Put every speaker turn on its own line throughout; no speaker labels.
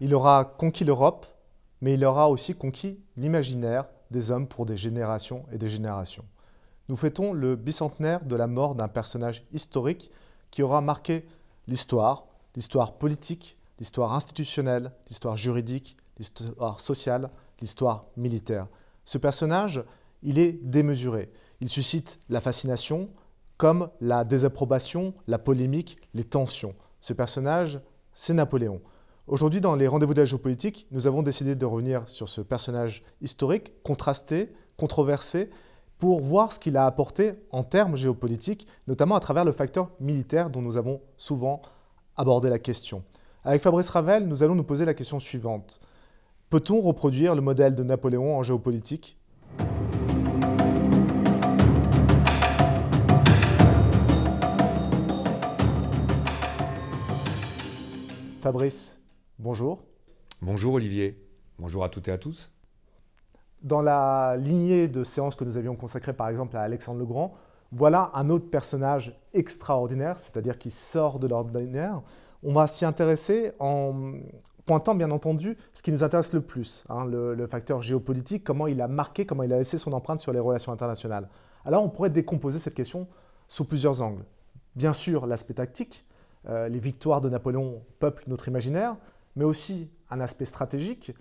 Il aura conquis l'Europe, mais il aura aussi conquis l'imaginaire des hommes pour des générations et des générations. Nous fêtons le bicentenaire de la mort d'un personnage historique qui aura marqué l'histoire, l'histoire politique, l'histoire institutionnelle, l'histoire juridique, l'histoire sociale, l'histoire militaire. Ce personnage, il est démesuré. Il suscite la fascination comme la désapprobation, la polémique, les tensions. Ce personnage, c'est Napoléon. Aujourd'hui, dans les rendez-vous de la géopolitique, nous avons décidé de revenir sur ce personnage historique, contrasté, controversé, pour voir ce qu'il a apporté en termes géopolitiques, notamment à travers le facteur militaire dont nous avons souvent abordé la question. Avec Fabrice Ravel, nous allons nous poser la question suivante. Peut-on reproduire le modèle de Napoléon en géopolitique Fabrice, Bonjour.
Bonjour Olivier. Bonjour à toutes et à tous.
Dans la lignée de séances que nous avions consacrées par exemple à Alexandre le Grand, voilà un autre personnage extraordinaire, c'est-à-dire qui sort de l'ordinaire. On va s'y intéresser en pointant bien entendu ce qui nous intéresse le plus, hein, le, facteur géopolitique, comment il a marqué, comment il a laissé son empreinte sur les relations internationales. Alors on pourrait décomposer cette question sous plusieurs angles. Bien sûr, l'aspect tactique, euh, les victoires de Napoléon peuplent notre imaginaire, mais aussi un aspect stratégique,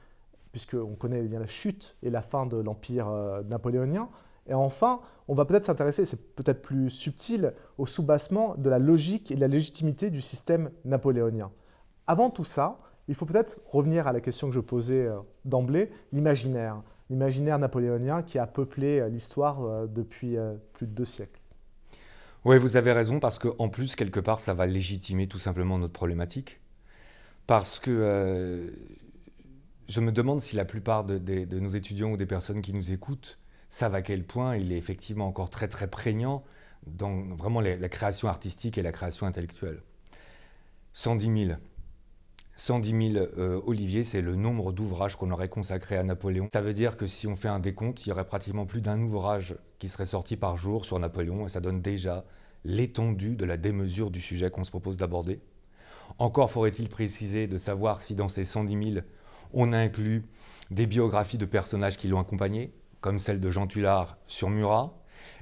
puisqu'on connaît bien la chute et la fin de l'Empire euh, napoléonien. Et enfin, on va peut-être s'intéresser, c'est peut-être plus subtil, au soubassement de la logique et de la légitimité du système napoléonien. Avant tout ça, il faut peut-être revenir à la question que je posais euh, d'emblée, l'imaginaire, l'imaginaire napoléonien qui a peuplé euh, l'histoire depuis plus de deux siècles.
Oui, vous avez raison, parce qu'en plus, quelque part, ça va légitimer tout simplement notre problématique parce que euh, je me demande si la plupart de, nos étudiants ou des personnes qui nous écoutent savent à quel point il est effectivement encore très très prégnant dans vraiment la création artistique et la création intellectuelle. 110 000. 110 000 Olivier, c'est le nombre d'ouvrages qu'on aurait consacrés à Napoléon. Ça veut dire que si on fait un décompte, il y aurait pratiquement plus d'un ouvrage qui serait sorti par jour sur Napoléon, et ça donne déjà l'étendue de la démesure du sujet qu'on se propose d'aborder. Encore faudrait-il préciser de savoir si dans ces 110 000, on inclut des biographies de personnages qui l'ont accompagné, comme celle de Jean Tullard sur Murat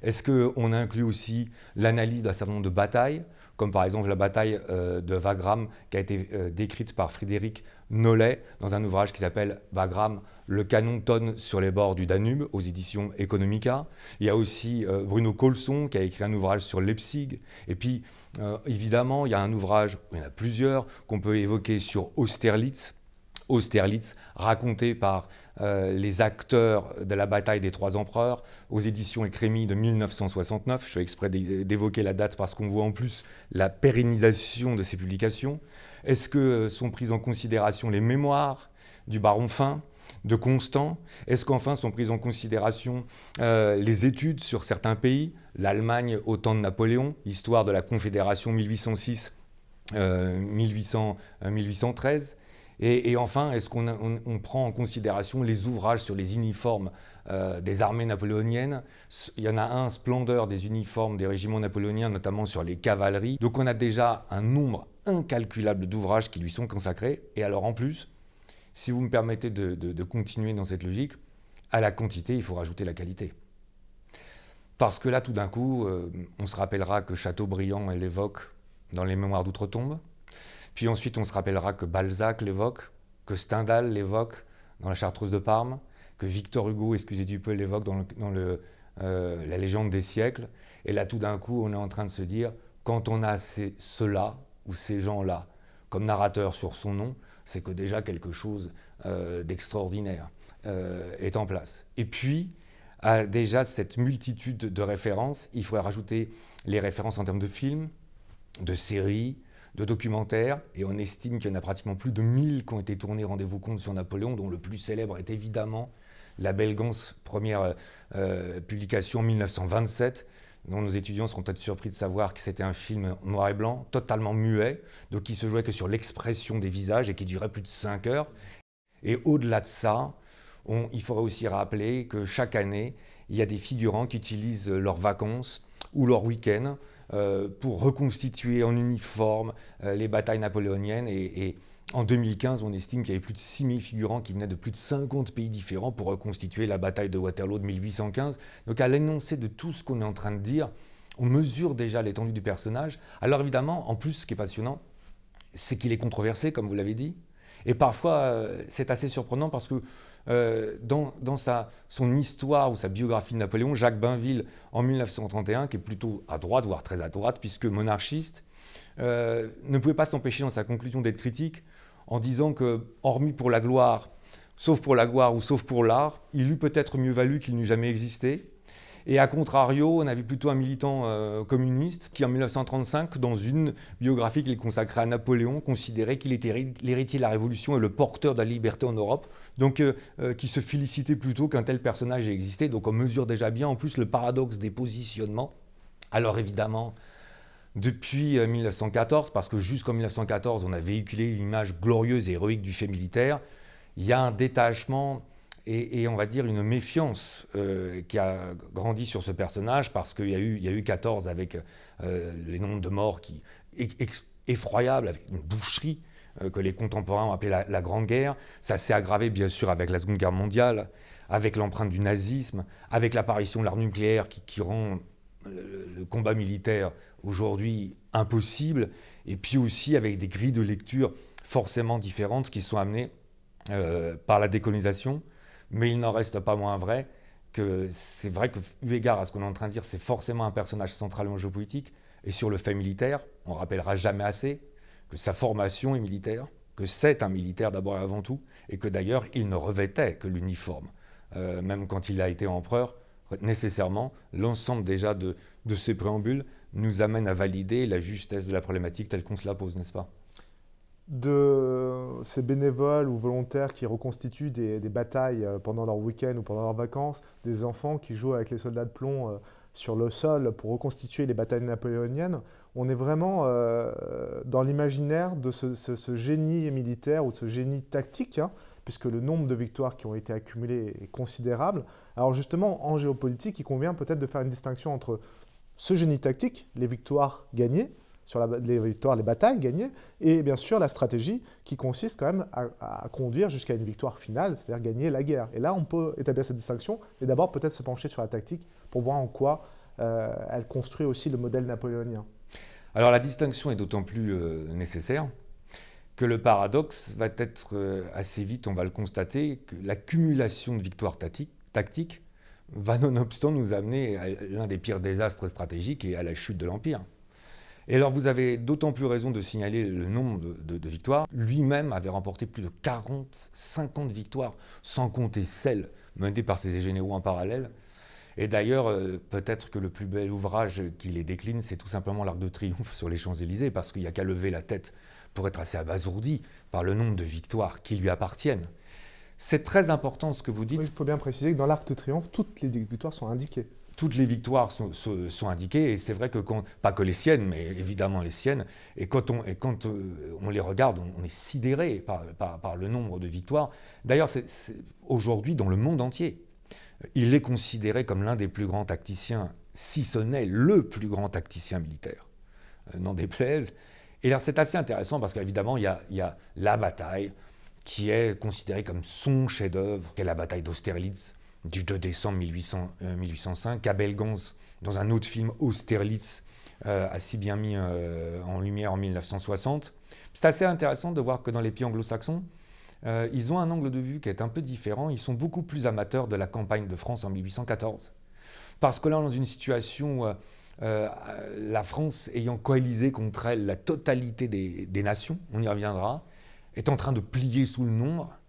Est-ce qu'on inclut aussi l'analyse d'un certain nombre de batailles comme par exemple la bataille euh, de Wagram qui a été euh, décrite par Frédéric Nollet dans un ouvrage qui s'appelle Wagram, le canon tonne sur les bords du Danube aux éditions Economica. Il y a aussi euh, Bruno Colson qui a écrit un ouvrage sur Leipzig. Et puis évidemment, il y a un ouvrage, il y en a plusieurs qu'on peut évoquer sur Austerlitz Austerlitz, raconté par euh, les acteurs de la bataille des trois empereurs, aux éditions écrémis de 1969. Je fais exprès d'évoquer la date parce qu'on voit en plus la pérennisation de ces publications. Est-ce que euh, sont prises en considération les mémoires du baron Fin de Constant Est-ce qu'enfin sont prises en considération euh, les études sur certains pays L'Allemagne au temps de Napoléon, histoire de la Confédération 1806 1813, et, enfin, est-ce qu'on prend en considération les ouvrages sur les uniformes euh, des armées napoléoniennes. Il y en a un, splendeur des uniformes des régiments napoléoniens, notamment sur les cavaleries. Donc on a déjà un nombre incalculable d'ouvrages qui lui sont consacrés. Et alors en plus, si vous me permettez de, continuer dans cette logique, à la quantité, il faut rajouter la qualité. Parce que là, tout d'un coup, euh, on se rappellera que Chateaubriand l'évoque dans les Mémoires d'outre-tombe. Puis ensuite, on se rappellera que Balzac l'évoque, que Stendhal l'évoque dans La Chartreuse de Parme, que Victor Hugo, excusez du peu, l'évoque dans, euh, La Légende des siècles. Et là, tout d'un coup, on est en train de se dire, quand on a ceux-là ou ces gens-là comme narrateur sur son nom, c'est que déjà quelque chose euh, d'extraordinaire euh, est en place. Et puis, à déjà cette multitude de références, il faudrait rajouter les références en termes de films, de séries, de documentaires, et on estime qu'il y en a pratiquement plus de 1000 qui ont été tournés, rendez-vous compte, sur Napoléon, dont le plus célèbre est évidemment la Belle Gance, première euh, euh, publication 1927, dont nos étudiants seront peut-être surpris de savoir que c'était un film noir et blanc, totalement muet, donc qui se jouait que sur l'expression des visages et qui durait plus de 5 heures. Et au-delà de ça, il faudrait aussi rappeler que chaque année, il y a des figurants qui utilisent leurs vacances ou leur week-end euh, pour reconstituer en uniforme euh, les batailles napoléoniennes. Et, et en 2015, on estime qu'il y avait plus de 6000 figurants qui venaient de plus de 50 pays différents pour reconstituer la bataille de Waterloo de 1815. Donc à l'énoncé de tout ce qu'on est en train de dire, on mesure déjà l'étendue du personnage. Alors évidemment, en plus, ce qui est passionnant, c'est qu'il est controversé, comme vous l'avez dit. Et parfois, euh, c'est assez surprenant parce que euh, dans, son histoire ou sa biographie de Napoléon, Jacques Bainville, en 1931, qui est plutôt à droite, voire très à droite, puisque monarchiste, euh, ne pouvait pas s'empêcher dans sa conclusion d'être critique en disant que, hormis pour la gloire, sauf pour la gloire ou sauf pour l'art, il eût peut-être mieux valu qu'il n'eût jamais existé, et à contrario, on avait plutôt un militant euh, communiste qui, en 1935, dans une biographie qu'il consacrait à Napoléon, considérait qu'il était l'héritier de la Révolution et le porteur de la liberté en Europe, donc euh, euh, qui se félicitait plutôt qu'un tel personnage ait existé. Donc on mesure déjà bien, en plus, le paradoxe des positionnements. Alors évidemment, depuis 1914, parce que jusqu'en 1914, on a véhiculé l'image glorieuse et héroïque du fait militaire, il y a un détachement et, on va dire une méfiance euh, qui a grandi sur ce personnage parce qu'il y, a eu, 14 avec euh, les nombres de morts qui effroyables, avec une boucherie euh, que les contemporains ont appelée la, Grande Guerre. Ça s'est aggravé bien sûr avec la Seconde Guerre mondiale, avec l'empreinte du nazisme, avec l'apparition de l'arme nucléaire qui, rend le, combat militaire aujourd'hui impossible, et puis aussi avec des grilles de lecture forcément différentes qui sont amenées par la décolonisation, mais il n'en reste pas moins vrai que c'est vrai que, eu égard à ce qu'on est en train de dire, c'est forcément un personnage central en géopolitique. Et sur le fait militaire, on rappellera jamais assez que sa formation est militaire, que c'est un militaire d'abord et avant tout, et que d'ailleurs il ne revêtait que l'uniforme. Euh, même quand il a été empereur, nécessairement, l'ensemble déjà de, de ces préambules nous amène à valider la justesse de la problématique telle qu'on se la pose, n'est-ce pas
de ces bénévoles ou volontaires qui reconstituent des, batailles euh, pendant leur week-end ou pendant leurs vacances, des enfants qui jouent avec les soldats de plomb euh, sur le sol pour reconstituer les batailles napoléoniennes, on est vraiment euh, dans l'imaginaire de ce, génie militaire ou de ce génie tactique, hein, puisque le nombre de victoires qui ont été accumulées est considérable. Alors justement, en géopolitique, il convient peut-être de faire une distinction entre ce génie tactique, les victoires gagnées, sur les victoires, les batailles gagnées, et bien sûr la stratégie qui consiste quand même à, conduire jusqu'à une victoire finale, c'est-à-dire gagner la guerre. Et là, on peut établir cette distinction, et d'abord peut-être se pencher sur la tactique pour voir en quoi euh, elle construit aussi le modèle napoléonien.
Alors la distinction est d'autant plus euh, nécessaire que le paradoxe va être euh, assez vite, on va le constater, que l'accumulation de victoires tactiques, tactiques va nonobstant nous amener à l'un des pires désastres stratégiques et à la chute de l'Empire. Et alors vous avez d'autant plus raison de signaler le nombre de, victoires. Lui-même avait remporté plus de 40, 50 victoires, sans compter celles menées par ses généraux en parallèle. Et d'ailleurs, euh, peut-être que le plus bel ouvrage qui les décline, c'est tout simplement l'Arc de Triomphe sur les Champs-Élysées, parce qu'il n'y a qu'à lever la tête pour être assez abasourdi par le nombre de victoires qui lui appartiennent. C'est très important ce que vous dites. il faut bien préciser que dans l'Arc de Triomphe, toutes les victoires sont indiquées toutes les victoires sont, indiquées, et c'est vrai que, pas que les siennes, mais évidemment les siennes, et quand on, euh, les regarde, on, est sidéré par, le nombre de victoires. D'ailleurs, aujourd'hui, dans le monde entier, il est considéré comme l'un des plus grands tacticiens, si ce n'est le plus grand tacticien militaire, euh, n'en déplaise. Et alors, c'est assez intéressant parce qu'évidemment, il y, y a, la bataille qui est considérée comme son chef-d'œuvre, qui est la bataille d'Austerlitz, du 2 décembre 1805. Euh, Abel Gans dans un autre film, Austerlitz, euh, a si bien mis euh, en lumière en 1960. C'est assez intéressant de voir que dans les pays anglo-saxons, ils ont un angle de vue qui est un peu différent. Ils sont beaucoup plus amateurs de la campagne de France en 1814. Parce que là, dans une situation où la France, ayant coalisé contre elle la totalité des nations, on y reviendra, est en train de plier sous le nombre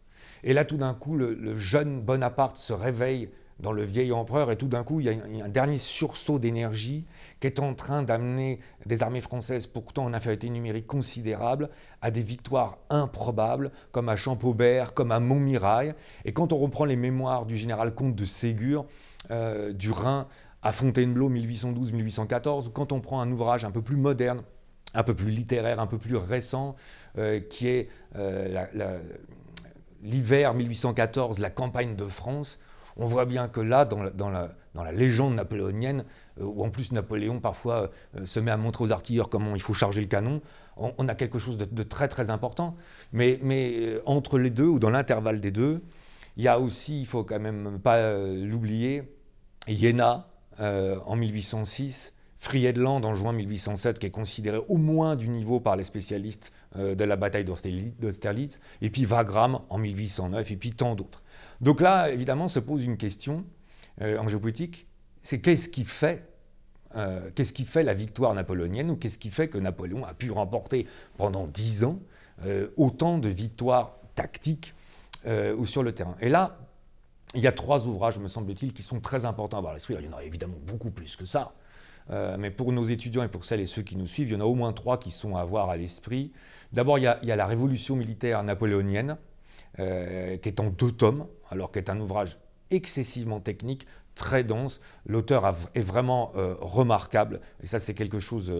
et là, tout d'un coup, le, jeune Bonaparte se réveille dans le vieil empereur, et tout d'un coup, il y, a un, dernier sursaut d'énergie qui est en train d'amener des armées françaises, pourtant en infériorité numérique considérable, à des victoires improbables, comme à Champaubert, comme à Montmirail. Et quand on reprend les mémoires du général comte de Ségur, euh, du Rhin à Fontainebleau 1812-1814, quand on prend un ouvrage un peu plus moderne, un peu plus littéraire, un peu plus récent, euh, qui est euh, la, l'hiver 1814, la campagne de France, on voit bien que là, dans la, légende napoléonienne, euh, où en plus Napoléon parfois euh, se met à montrer aux artilleurs comment il faut charger le canon, on, a quelque chose de, très très important. Mais, euh, entre les deux, ou dans l'intervalle des deux, il y a aussi, il faut quand même pas l'oublier, Iéna en 1806, Friedland en juin 1807, qui est considéré au moins du niveau par les spécialistes euh, de la bataille d'Austerlitz, et puis Wagram en 1809, et puis tant d'autres. Donc là, évidemment, se pose une question euh, en géopolitique, c'est euh, qu'est-ce qui fait la victoire napoléonienne ou qu'est-ce qui fait que Napoléon a pu remporter pendant dix ans autant de victoires tactiques ou sur le terrain Et là, il y a trois ouvrages, me semble-t-il, qui sont très importants à voir l'esprit. Il y en a évidemment beaucoup plus que ça. Euh, mais pour nos étudiants et pour celles et ceux qui nous suivent, il y en a au moins trois qui sont à avoir à l'esprit. D'abord, il, y a la révolution militaire napoléonienne, euh, qui est en deux tomes, alors est un ouvrage excessivement technique, très dense. L'auteur est vraiment euh, remarquable, et ça c'est quelque chose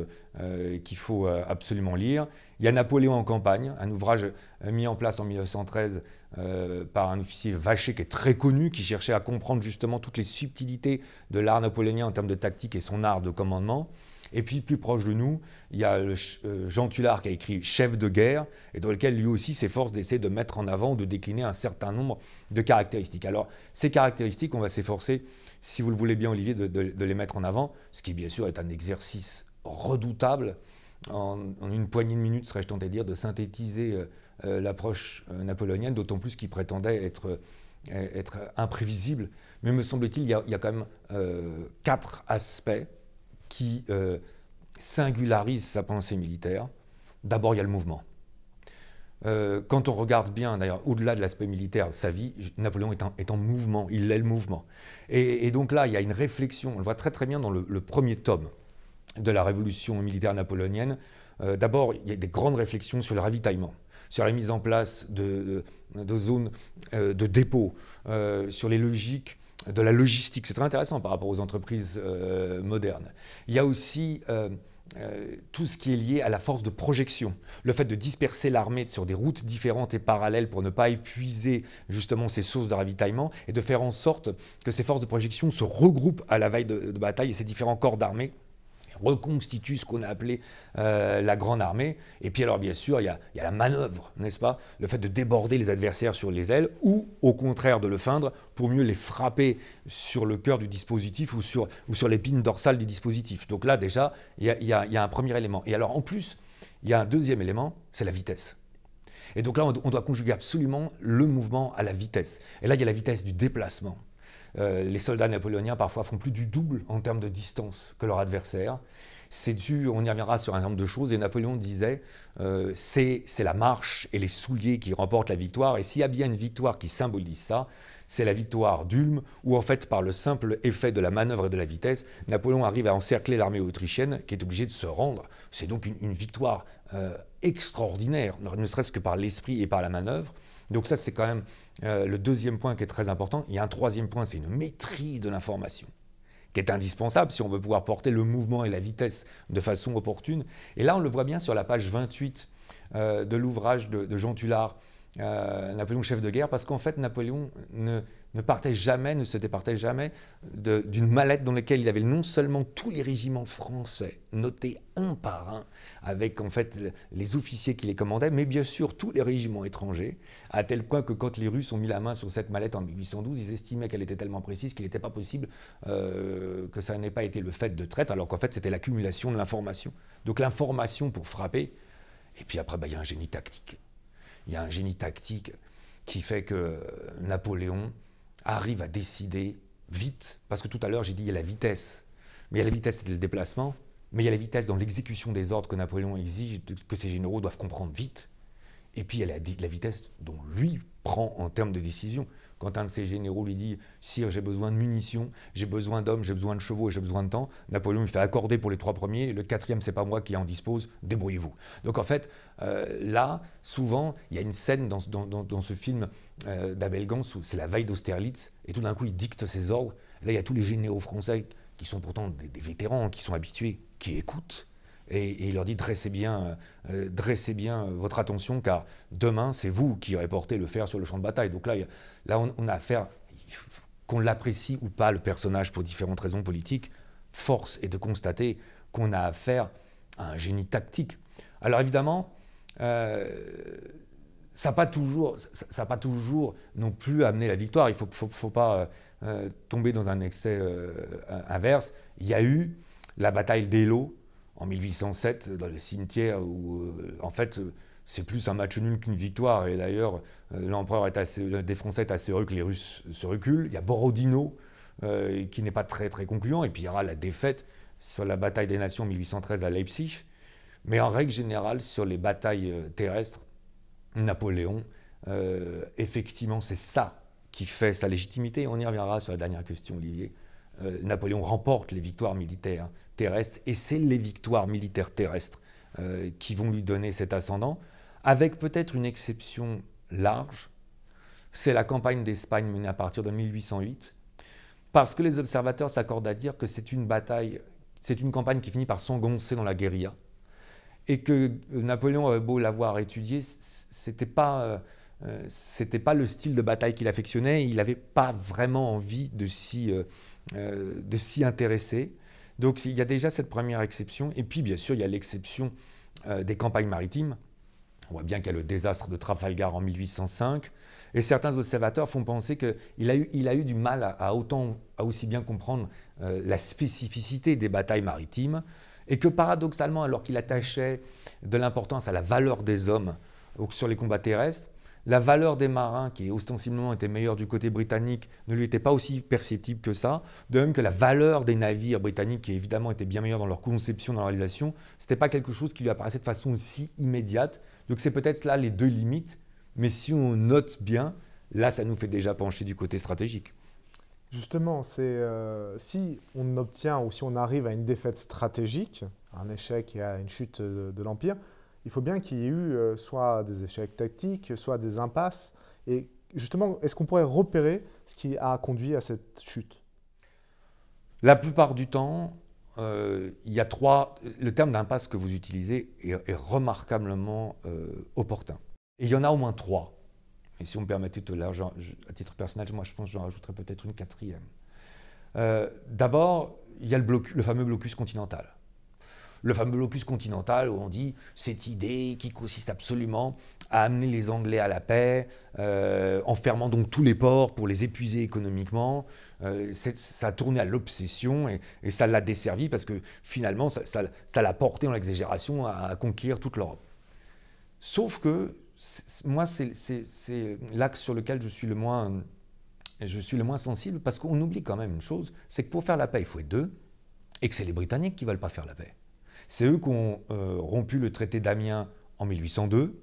qu'il faut absolument lire. Il y a Napoléon en campagne, un ouvrage mis en place en 1913 euh, par un officier vaché qui est très connu, qui cherchait à comprendre justement toutes les subtilités de l'art napoléonien en termes de tactique et son art de commandement. Et puis plus proche de nous, il y a euh, Jean Tullard qui a écrit Chef de guerre, et dans lequel lui aussi s'efforce d'essayer de mettre en avant, ou de décliner un certain nombre de caractéristiques. Alors ces caractéristiques, on va s'efforcer, si vous le voulez bien Olivier, de, les mettre en avant, ce qui bien sûr est un exercice redoutable. En, une poignée de minutes, serais-je tenté de dire, de synthétiser. Euh, euh, l'approche euh, napoléonienne, d'autant plus qu'il prétendait euh, être, imprévisible. Mais me semble-t-il, il, y a quand même quatre aspects qui singularisent sa pensée militaire. D'abord, il y a le mouvement quand on regarde bien, d'ailleurs, au-delà de l'aspect militaire, sa vie, Napoléon est en, mouvement, il est le mouvement. Et, donc là, il y a une réflexion, on le voit très très bien dans le, premier tome de la révolution militaire napoléonienne. D'abord, il y a des grandes réflexions sur le ravitaillement sur la mise en place de, zones euh, de dépôt, euh, sur les logiques de la logistique. C'est très intéressant par rapport aux entreprises euh, modernes. Il y a aussi tout ce qui est lié à la force de projection. Le fait de disperser l'armée sur des routes différentes et parallèles pour ne pas épuiser justement ses sources de ravitaillement et de faire en sorte que ces forces de projection se regroupent à la veille de, de bataille et ces différents corps d'armée reconstitue ce qu'on a appelé euh, la grande armée. Et puis alors bien sûr, il y, a, la manœuvre, n'est-ce pas Le fait de déborder les adversaires sur les ailes ou au contraire de le feindre pour mieux les frapper sur le cœur du dispositif ou sur, ou sur l'épine dorsale du dispositif. Donc là déjà, il y a un premier élément. Et alors en plus, il y a un deuxième élément, c'est la vitesse. Et donc là, on doit conjuguer absolument le mouvement à la vitesse. Et là, il y a la vitesse du déplacement. Euh, les soldats napoléoniens parfois font plus du double en termes de distance que leur adversaire. C'est dû, on y reviendra sur un nombre de choses, et Napoléon disait, euh, c'est la marche et les souliers qui remportent la victoire, et s'il y a bien une victoire qui symbolise ça, c'est la victoire d'Ulm, où en fait, par le simple effet de la manœuvre et de la vitesse, Napoléon arrive à encercler l'armée autrichienne, qui est obligée de se rendre. C'est donc une, victoire euh, extraordinaire, ne serait-ce que par l'esprit et par la manœuvre. Donc ça, c'est quand même euh, le deuxième point qui est très important, il y a un troisième point, c'est une maîtrise de l'information qui est indispensable si on veut pouvoir porter le mouvement et la vitesse de façon opportune. Et là, on le voit bien sur la page 28 euh, de l'ouvrage de, de, Jean Tullard, euh, Napoléon chef de guerre, parce qu'en fait, Napoléon ne, partait jamais, ne se départait jamais d'une mallette dans laquelle il avait non seulement tous les régiments français notés un par un, avec en fait les officiers qui les commandaient, mais bien sûr tous les régiments étrangers, à tel point que quand les Russes ont mis la main sur cette mallette en 1812, ils estimaient qu'elle était tellement précise qu'il n'était pas possible euh, que ça n'ait pas été le fait de traître, alors qu'en fait, c'était l'accumulation de l'information. Donc l'information pour frapper, et puis après, bah, il y a un génie tactique il y a un génie tactique qui fait que Napoléon arrive à décider vite, parce que tout à l'heure j'ai dit il y a la vitesse, mais il y a la vitesse et le déplacement, mais il y a la vitesse dans l'exécution des ordres que Napoléon exige, que ses généraux doivent comprendre vite, et puis il y a la vitesse dont lui prend en termes de décision quand un de ses généraux lui dit Sire, j'ai besoin de munitions, j'ai besoin d'hommes, j'ai besoin de chevaux et j'ai besoin de temps, Napoléon lui fait accorder pour les trois premiers, et le quatrième, c'est pas moi qui en dispose, débrouillez-vous. Donc en fait, euh, là, souvent, il y a une scène dans, ce film euh, d'Abel Gans où c'est la veille d'Austerlitz, et tout d'un coup, il dicte ses ordres. Là, il y a tous les généraux français qui sont pourtant des vétérans, qui sont habitués, qui écoutent et, il leur dit dressez bien, euh, euh, dressez bien euh, votre attention, car demain, c'est vous qui aurez porté le fer sur le champ de bataille. Donc là, là on, a affaire, qu'on l'apprécie ou pas, le personnage, pour différentes raisons politiques, force est de constater qu'on a affaire à un génie tactique. Alors évidemment, ça n'a pas, pas, toujours non plus amené la victoire. Il ne faut, pas tomber dans un excès inverse. Il y a eu la bataille d'Elo en 1807 dans les cimetière, où, euh, en fait, c'est plus un match nul qu'une victoire. Et d'ailleurs, euh, l'empereur est assez, des Français est assez heureux que les Russes se reculent. Il y a Borodino euh, qui n'est pas très très concluant. Et puis il y aura la défaite sur la bataille des nations 1813 à Leipzig. Mais en règle générale, sur les batailles terrestres, Napoléon, effectivement, c'est ça qui fait sa légitimité. On y reviendra sur la dernière question, Olivier. Euh, Napoléon remporte les victoires militaires terrestres, et c'est les victoires militaires terrestres euh, qui vont lui donner cet ascendant, avec peut-être une exception large, c'est la campagne d'Espagne menée à partir de 1808, parce que les observateurs s'accordent à dire que c'est une bataille, c'est une campagne qui finit par s'engoncer dans la guérilla, et que euh, Napoléon avait beau l'avoir étudié, c'était pas c'était pas le style de bataille qu'il affectionnait, il n'avait pas vraiment envie de s'y euh, de s'y intéresser. Donc il y a déjà cette première exception. Et puis bien sûr, il y a l'exception euh, des campagnes maritimes. On voit bien qu'il y a le désastre de Trafalgar en 1805. Et certains observateurs font penser qu'il a, eu, a eu du mal à, aussi bien comprendre euh, la spécificité des batailles maritimes. Et que paradoxalement, alors qu'il attachait de l'importance à la valeur des hommes sur les combats terrestres, la valeur des marins, qui ostensiblement était meilleure du côté britannique, ne lui était pas aussi perceptible que ça. De même que la valeur des navires britanniques, qui évidemment étaient bien meilleure dans leur conception, dans leur réalisation, ce n'était pas quelque chose qui lui apparaissait de façon si immédiate. Donc c'est peut-être là les deux limites. Mais si on note bien, là, ça nous fait déjà pencher du côté stratégique.
Justement, c'est euh, si on obtient ou si on arrive à une défaite stratégique, un échec et à une chute de l'Empire, il faut bien qu'il y ait eu euh, soit des échecs tactiques, soit des impasses. Et justement, est-ce qu'on pourrait repérer ce qui a conduit à cette chute
La plupart du temps, euh, il y a trois. Le terme d'impasse que vous utilisez est, remarquablement euh, opportun. Et il y en a au moins trois. Et si on me permettait de l'argent à titre personnel, moi je pense que j'en rajouterais peut-être une quatrième. D'abord, il y a le fameux blocus continental le fameux blocus continental où on dit cette idée qui consiste absolument à amener les Anglais à la paix, euh, en fermant donc tous les ports pour les épuiser économiquement. Euh, ça a tourné à l'obsession et, ça l'a desservi parce que finalement, ça l'a porté en exagération à, conquérir toute l'Europe. Sauf que moi, c'est l'axe sur lequel je suis le moins, je suis le moins sensible parce qu'on oublie quand même une chose, c'est que pour faire la paix, il faut être deux et que c'est les Britanniques qui ne veulent pas faire la paix. C'est eux qui ont euh, rompu le traité d'Amiens en 1802.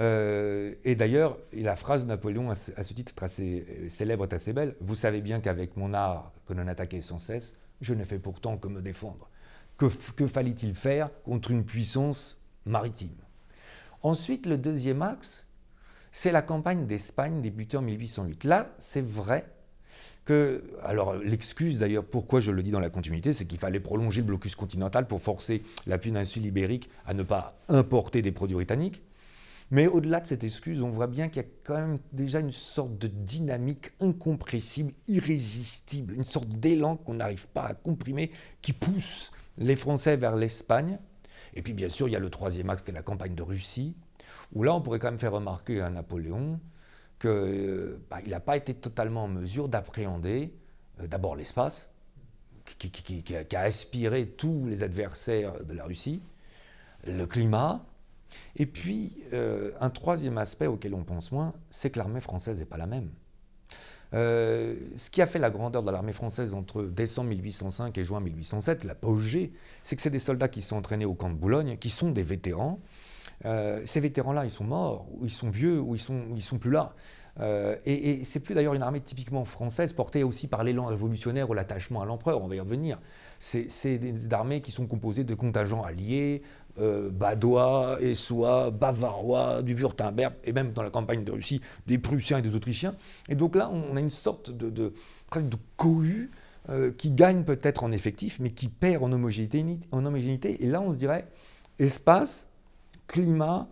Euh, et d'ailleurs, la phrase de Napoléon à ce titre est assez euh, célèbre, est assez belle. Vous savez bien qu'avec mon art que l'on attaquait sans cesse, je ne fais pourtant que me défendre. que fallait-il faire contre une puissance maritime Ensuite, le deuxième axe, c'est la campagne d'Espagne débutée en 1808. Là, c'est vrai alors l'excuse d'ailleurs, pourquoi je le dis dans la continuité, c'est qu'il fallait prolonger le blocus continental pour forcer la péninsule ibérique à ne pas importer des produits britanniques. Mais au-delà de cette excuse, on voit bien qu'il y a quand même déjà une sorte de dynamique incompressible, irrésistible, une sorte d'élan qu'on n'arrive pas à comprimer, qui pousse les Français vers l'Espagne. Et puis bien sûr, il y a le troisième axe qui est la campagne de Russie, où là on pourrait quand même faire remarquer à Napoléon qu'il euh, bah, n'a pas été totalement en mesure d'appréhender euh, d'abord l'espace, qui, a, aspiré tous les adversaires de la Russie, le climat, et puis euh, un troisième aspect auquel on pense moins, c'est que l'armée française n'est pas la même. ce qui a fait la grandeur de l'armée française entre décembre 1805 et juin 1807, l'apogée, c'est que c'est des soldats qui sont entraînés au camp de Boulogne, qui sont des vétérans, euh, ces vétérans-là, ils sont morts, ou ils sont vieux, ou ils sont, ils sont plus là. Euh, et, et c'est plus d'ailleurs une armée typiquement française, portée aussi par l'élan révolutionnaire ou l'attachement à l'empereur, on va y revenir. C'est des armées qui sont composées de contingents alliés, euh, badois, essois, bavarois, du Württemberg, et même dans la campagne de Russie, des Prussiens et des Autrichiens. Et donc là, on a une sorte de, de presque de cohue euh, qui gagne peut-être en effectif, mais qui perd en homogénéité, en homogénéité. Et là, on se dirait, espace, climat,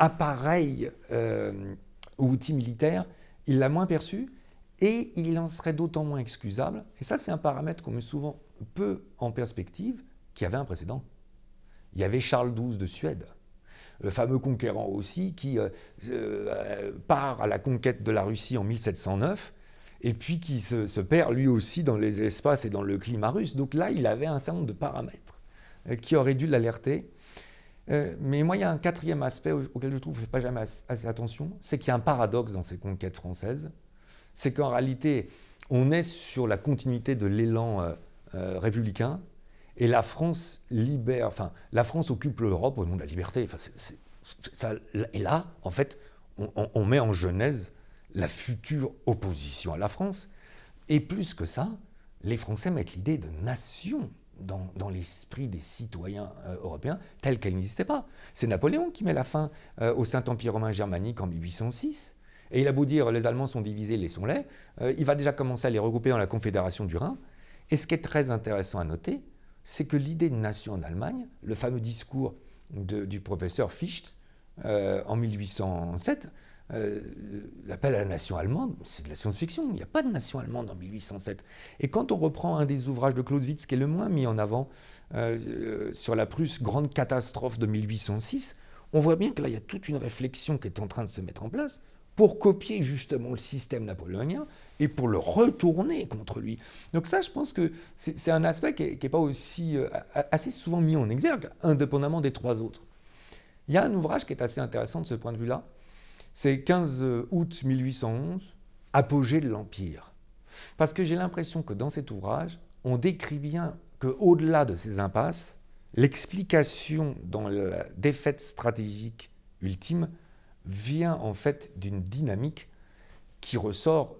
appareil euh, outil militaire, il l'a moins perçu et il en serait d'autant moins excusable. Et ça, c'est un paramètre qu'on met souvent peu en perspective, qui avait un précédent. Il y avait Charles XII de Suède, le fameux conquérant aussi, qui euh, euh, part à la conquête de la Russie en 1709 et puis qui se, se, perd lui aussi dans les espaces et dans le climat russe. Donc là, il avait un certain nombre de paramètres qui auraient dû l'alerter euh, mais moi, il y a un quatrième aspect auquel je trouve que je ne fais pas jamais assez attention, c'est qu'il y a un paradoxe dans ces conquêtes françaises. C'est qu'en réalité, on est sur la continuité de l'élan euh, euh, républicain et la France libère, enfin, la France occupe l'Europe au nom de la liberté. et là, en fait, on met en genèse la future opposition à la France. Et plus que ça, les Français mettent l'idée de nation dans, l'esprit des citoyens euh, européens telle qu'elle n'existait pas. C'est Napoléon qui met la fin euh, au Saint-Empire romain germanique en 1806. Et il a beau dire les Allemands sont divisés, laissons-les, euh, il va déjà commencer à les regrouper dans la Confédération du Rhin. Et ce qui est très intéressant à noter, c'est que l'idée de nation en Allemagne, le fameux discours du professeur Fichte en 1807, euh, l'appel à la nation allemande, c'est de la science-fiction. Il n'y a pas de nation allemande en 1807. Et quand on reprend un des ouvrages de Clausewitz, qui est le moins mis en avant euh, euh, sur la Prusse, Grande catastrophe de 1806, on voit bien que là, il y a toute une réflexion qui est en train de se mettre en place pour copier justement le système napoléonien et pour le retourner contre lui. Donc ça, je pense que c'est un aspect qui n'est pas aussi assez souvent mis en exergue, indépendamment des trois autres. Il y a un ouvrage qui est assez intéressant de ce point de vue-là, c'est 15 euh, août 1811, apogée de l'Empire. Parce que j'ai l'impression que dans cet ouvrage, on décrit bien qu'au-delà de ces impasses, l'explication dans la défaite stratégique ultime vient en fait d'une dynamique qui ressort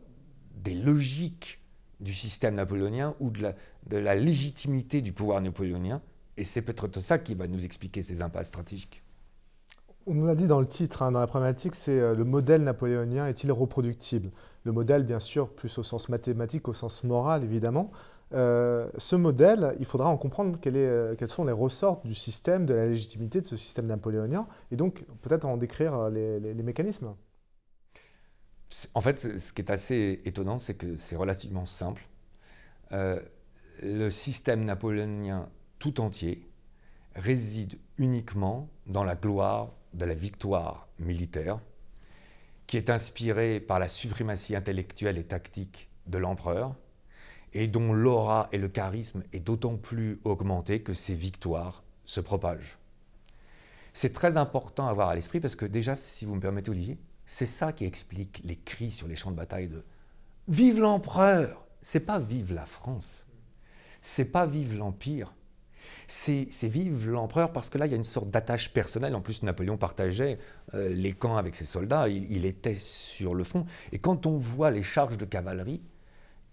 des logiques du système napoléonien ou de la, de la légitimité du pouvoir napoléonien. Et c'est peut-être ça qui va nous expliquer ces impasses stratégiques.
On nous l'a dit dans le titre, hein, dans la problématique, c'est euh, le modèle napoléonien est-il reproductible Le modèle, bien sûr, plus au sens mathématique, au sens moral, évidemment. Euh, ce modèle, il faudra en comprendre quelles est, euh, sont les ressorts du système, de la légitimité de ce système napoléonien, et donc peut-être en décrire les, les mécanismes.
En fait, ce qui est assez étonnant, c'est que c'est relativement simple. le système napoléonien tout entier réside uniquement dans la gloire de la victoire militaire, qui est inspirée par la suprématie intellectuelle et tactique de l'empereur, et dont l'aura et le charisme est d'autant plus augmenté que ces victoires se propagent. C'est très important à avoir à l'esprit parce que déjà, si vous me permettez Olivier, c'est ça qui explique les cris sur les champs de bataille de Vive l'empereur C'est pas vive la France, c'est pas vive l'Empire, c'est vive l'empereur parce que là, il y a une sorte d'attache personnelle. En plus, Napoléon partageait euh, les camps avec ses soldats, il, était sur le front. Et quand on voit les charges de cavalerie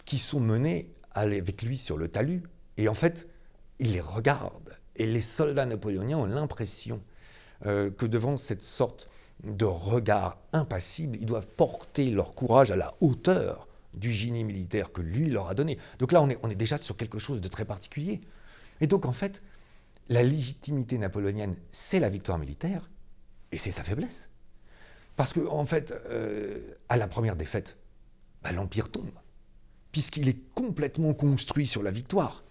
qui sont menées avec lui sur le talus, et en fait, il les regarde. Et les soldats napoléoniens ont l'impression euh, que devant cette sorte de regard impassible, ils doivent porter leur courage à la hauteur du génie militaire que lui leur a donné. Donc là, on est déjà sur quelque chose de très particulier. Et donc, en fait, la légitimité napoléonienne, c'est la victoire militaire et c'est sa faiblesse. Parce qu'en en fait, euh, à la première défaite, bah, l'Empire tombe, puisqu'il est complètement construit sur la victoire.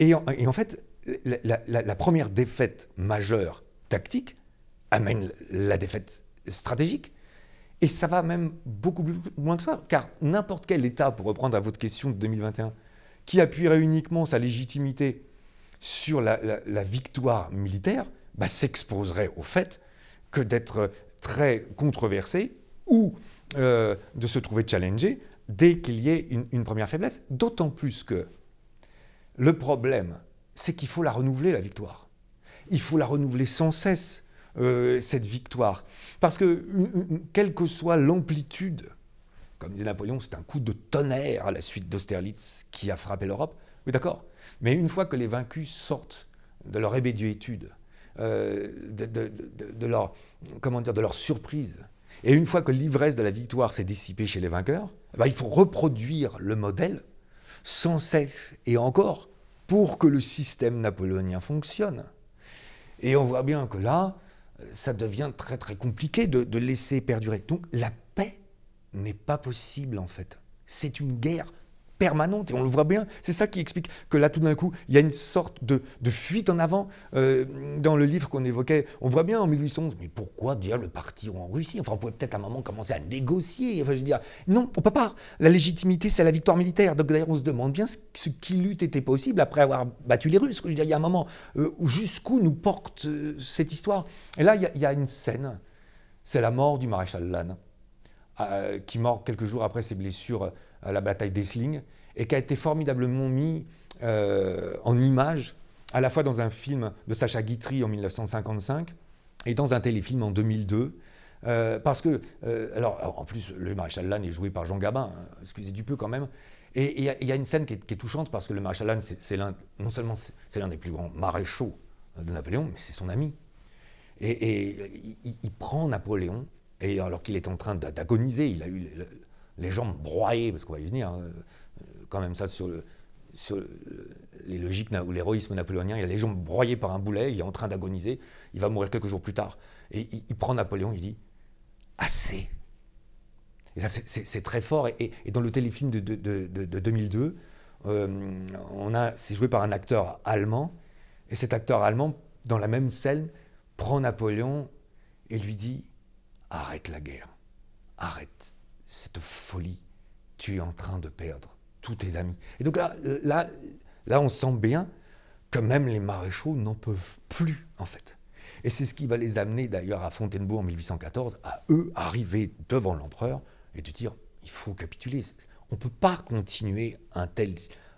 Et en, fait, la, première défaite majeure tactique amène la défaite stratégique. Et ça va même beaucoup plus loin que ça, car n'importe quel État, pour reprendre à votre question de 2021, qui appuierait uniquement sa légitimité sur la, victoire militaire bah, s'exposerait au fait que d'être très controversé ou euh, de se trouver challengé dès qu'il y ait une, première faiblesse. D'autant plus que le problème, c'est qu'il faut la renouveler, la victoire. Il faut la renouveler sans cesse, euh, cette victoire. Parce que, quelle que soit l'amplitude, comme disait Napoléon, c'est un coup de tonnerre à la suite d'Austerlitz qui a frappé l'Europe. Oui, d'accord. Mais une fois que les vaincus sortent de leur ébéduétude, euh, de, leur, comment de leur surprise, et une fois que l'ivresse de la victoire s'est dissipée chez les vainqueurs, eh ben, il faut reproduire le modèle sans cesse et encore pour que le système napoléonien fonctionne. Et on voit bien que là, ça devient très très compliqué de, de laisser perdurer. Donc la paix n'est pas possible en fait. C'est une guerre permanente et on le voit bien. C'est ça qui explique que là, tout d'un coup, il y a une sorte de, de fuite en avant. Euh, dans le livre qu'on évoquait, on voit bien en 1811, mais pourquoi dire le partir en Russie Enfin, on pourrait peut-être à un moment commencer à négocier. Enfin, je veux dire, non, on peut pas. La légitimité, c'est la victoire militaire. Donc d'ailleurs, on se demande bien ce, qu'il eût été possible après avoir battu les Russes. Je veux il y a un moment euh, jusqu'où nous porte euh, cette histoire. Et là, il y, il y a une scène, c'est la mort du maréchal Lannes qui mort quelques jours après ses blessures euh, à la bataille d'Essling, et qui a été formidablement mis euh, en image, à la fois dans un film de Sacha Guitry en 1955 et dans un téléfilm en 2002. Euh, parce que, alors, en plus, le maréchal Lannes est joué par Jean Gabin, hein, excusez du peu quand même, et il y, a une scène qui est, touchante parce que le maréchal Lannes, c'est l'un, non seulement c'est l'un des plus grands maréchaux de Napoléon, mais c'est son ami. Et, il, prend Napoléon et alors qu'il est en train d'agoniser, il a eu les, jambes broyées, parce qu'on va y venir, hein, euh, quand même ça sur, les logiques ou l'héroïsme napoléonien, il a les jambes broyées par un boulet, il est en train d'agoniser, il va mourir quelques jours plus tard. Et il, prend Napoléon, il dit Assez Et ça, c'est très fort. Et, dans le téléfilm de, 2002, euh, c'est joué par un acteur allemand, et cet acteur allemand, dans la même scène, prend Napoléon et lui dit arrête la guerre, arrête cette folie, tu es en train de perdre tous tes amis. Et donc là, là, là on sent bien que même les maréchaux n'en peuvent plus, en fait. Et c'est ce qui va les amener d'ailleurs à Fontainebleau en 1814, à eux arriver devant l'empereur et de dire il faut capituler. On ne peut pas continuer un tel,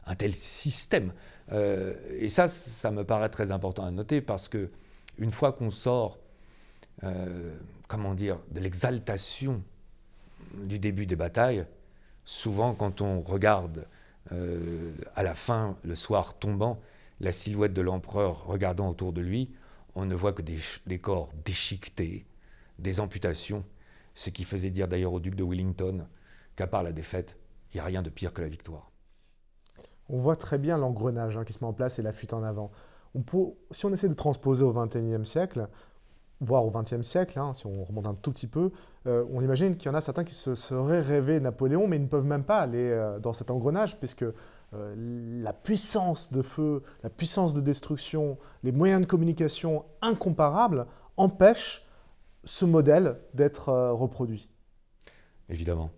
un tel système. Euh, et ça, ça me paraît très important à noter parce que une fois qu'on sort euh, comment dire, de l'exaltation du début des batailles, souvent quand on regarde euh, à la fin, le soir tombant, la silhouette de l'empereur regardant autour de lui, on ne voit que des, corps déchiquetés, des amputations, ce qui faisait dire d'ailleurs au duc de Wellington qu'à part la défaite, il n'y a rien de pire que la victoire.
On voit très bien l'engrenage hein, qui se met en place et la fuite en avant. si on essaie de transposer au XXIe siècle, voire au XXe siècle, hein, si on remonte un tout petit peu, euh, on imagine qu'il y en a certains qui se seraient rêvés Napoléon, mais ils ne peuvent même pas aller euh, dans cet engrenage, puisque euh, la puissance de feu, la puissance de destruction, les moyens de communication incomparables empêchent ce modèle d'être reproduit.
Évidemment.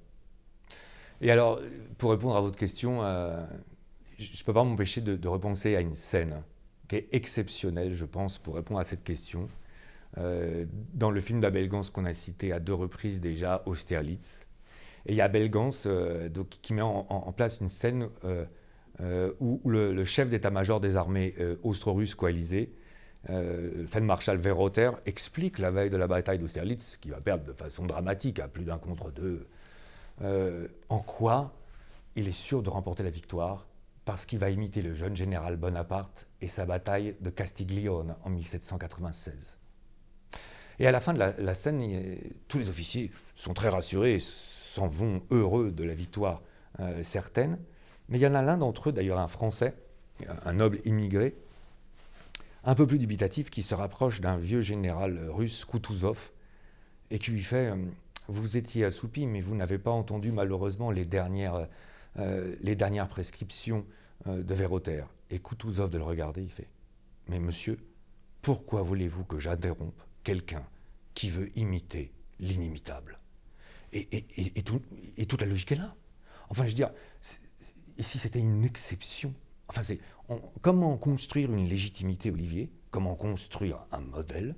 Et alors, pour répondre à votre question, je ne peux pas m'empêcher de repenser à une scène qui est exceptionnelle, je pense, pour répondre à cette question euh, dans le film d'Abel Gans qu'on a cité à deux reprises déjà, Austerlitz. Et il y a Abel Gans euh, qui met en, place une scène euh, où le, chef d'état-major des armées austro-russes coalisées euh, Feldmarschall Verrotter explique la veille de la bataille d'Austerlitz, qui va perdre de façon dramatique à plus d'un contre deux, en quoi il est sûr de remporter la victoire parce qu'il va imiter le jeune général Bonaparte et sa bataille de Castiglione en 1796. Et à la fin de la, scène, tous les officiers sont très rassurés et s'en vont heureux de la victoire euh, certaine. Mais il y en a l'un d'entre eux, d'ailleurs un Français, un noble immigré, un peu plus dubitatif, qui se rapproche d'un vieux général russe, Kutuzov, et qui lui fait euh, Vous étiez assoupi, mais vous n'avez pas entendu malheureusement les dernières, euh, les dernières prescriptions de verroter Et Kutuzov, de le regarder, il fait Mais monsieur, pourquoi voulez-vous que j'interrompe quelqu'un qui veut imiter l'inimitable. Et, et, et, toute la logique est là. Enfin, je veux dire, et si c'était une exception Enfin, c'est comment construire une légitimité, Olivier Comment construire un modèle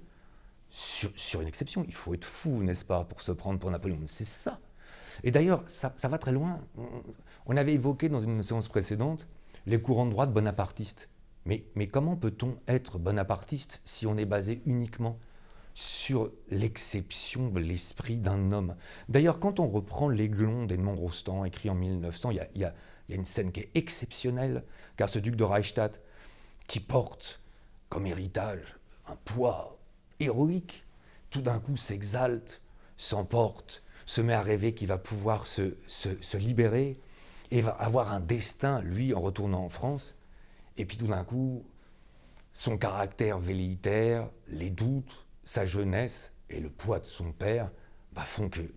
sur, sur, une exception Il faut être fou, n'est-ce pas, pour se prendre pour Napoléon. C'est ça. Et d'ailleurs, ça, va très loin. On avait évoqué dans une séance précédente les courants de droite bonapartistes. Mais, mais comment peut-on être bonapartiste si on est basé uniquement sur l'exception de l'esprit d'un homme. D'ailleurs, quand on reprend L'Aiglon d'Edmond Rostand, écrit en 1900, il y, a, une scène qui est exceptionnelle, car ce duc de Reichstadt, qui porte comme héritage un poids héroïque, tout d'un coup s'exalte, s'emporte, se met à rêver qu'il va pouvoir se, se libérer et va avoir un destin, lui, en retournant en France. Et puis tout d'un coup, son caractère velléitaire, les doutes, sa jeunesse et le poids de son père bah, font qu'il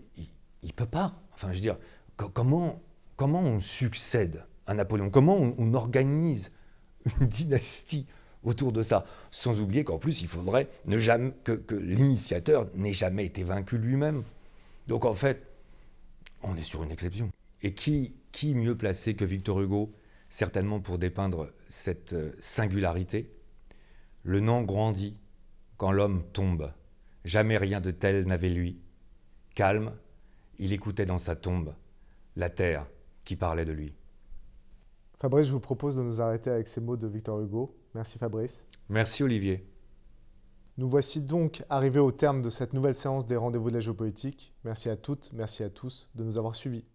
ne peut pas. Enfin, je veux dire, comment, on succède à Napoléon Comment on, organise une dynastie autour de ça. Sans oublier qu'en plus, il faudrait que, l'initiateur n'ait jamais été vaincu lui-même. Donc en fait, on est sur une exception. Et qui mieux placé que Victor Hugo, certainement pour dépeindre cette euh, singularité Le nom grandit, quand l'homme tombe. Jamais rien de tel n'avait lui. Calme, il écoutait dans sa tombe la terre qui parlait de lui.
Fabrice, je vous propose de nous arrêter avec ces mots de Victor Hugo. Merci Fabrice.
Merci Olivier.
Nous voici donc arrivés au terme de cette nouvelle séance des rendez-vous de la géopolitique. Merci à toutes, merci à tous de nous avoir suivis.